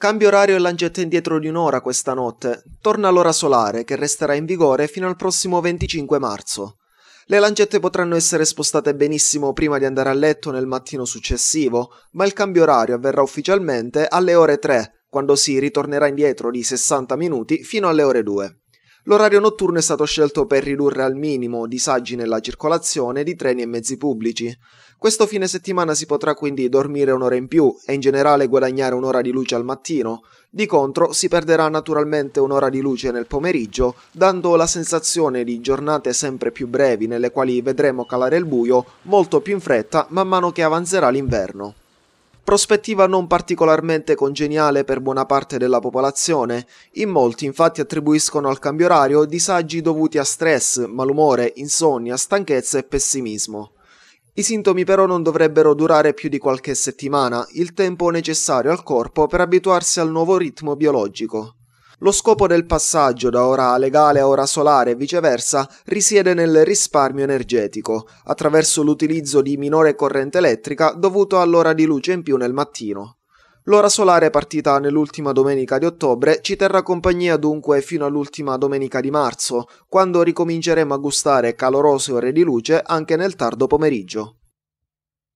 Cambio orario e lancetta indietro di un'ora questa notte. Torna l'ora solare, che resterà in vigore fino al prossimo 25 marzo. Le lancette potranno essere spostate benissimo prima di andare a letto nel mattino successivo, ma il cambio orario avverrà ufficialmente alle ore 3, quando si ritornerà indietro di 60 minuti fino alle ore 2. L'orario notturno è stato scelto per ridurre al minimo disagi nella circolazione di treni e mezzi pubblici. Questo fine settimana si potrà quindi dormire un'ora in più e in generale guadagnare un'ora di luce al mattino. Di contro si perderà naturalmente un'ora di luce nel pomeriggio, dando la sensazione di giornate sempre più brevi nelle quali vedremo calare il buio molto più in fretta man mano che avanzerà l'inverno prospettiva non particolarmente congeniale per buona parte della popolazione. In molti infatti attribuiscono al cambio orario disagi dovuti a stress, malumore, insonnia, stanchezza e pessimismo. I sintomi però non dovrebbero durare più di qualche settimana, il tempo necessario al corpo per abituarsi al nuovo ritmo biologico. Lo scopo del passaggio da ora legale a ora solare e viceversa risiede nel risparmio energetico, attraverso l'utilizzo di minore corrente elettrica dovuto all'ora di luce in più nel mattino. L'ora solare partita nell'ultima domenica di ottobre ci terrà compagnia dunque fino all'ultima domenica di marzo, quando ricominceremo a gustare calorose ore di luce anche nel tardo pomeriggio.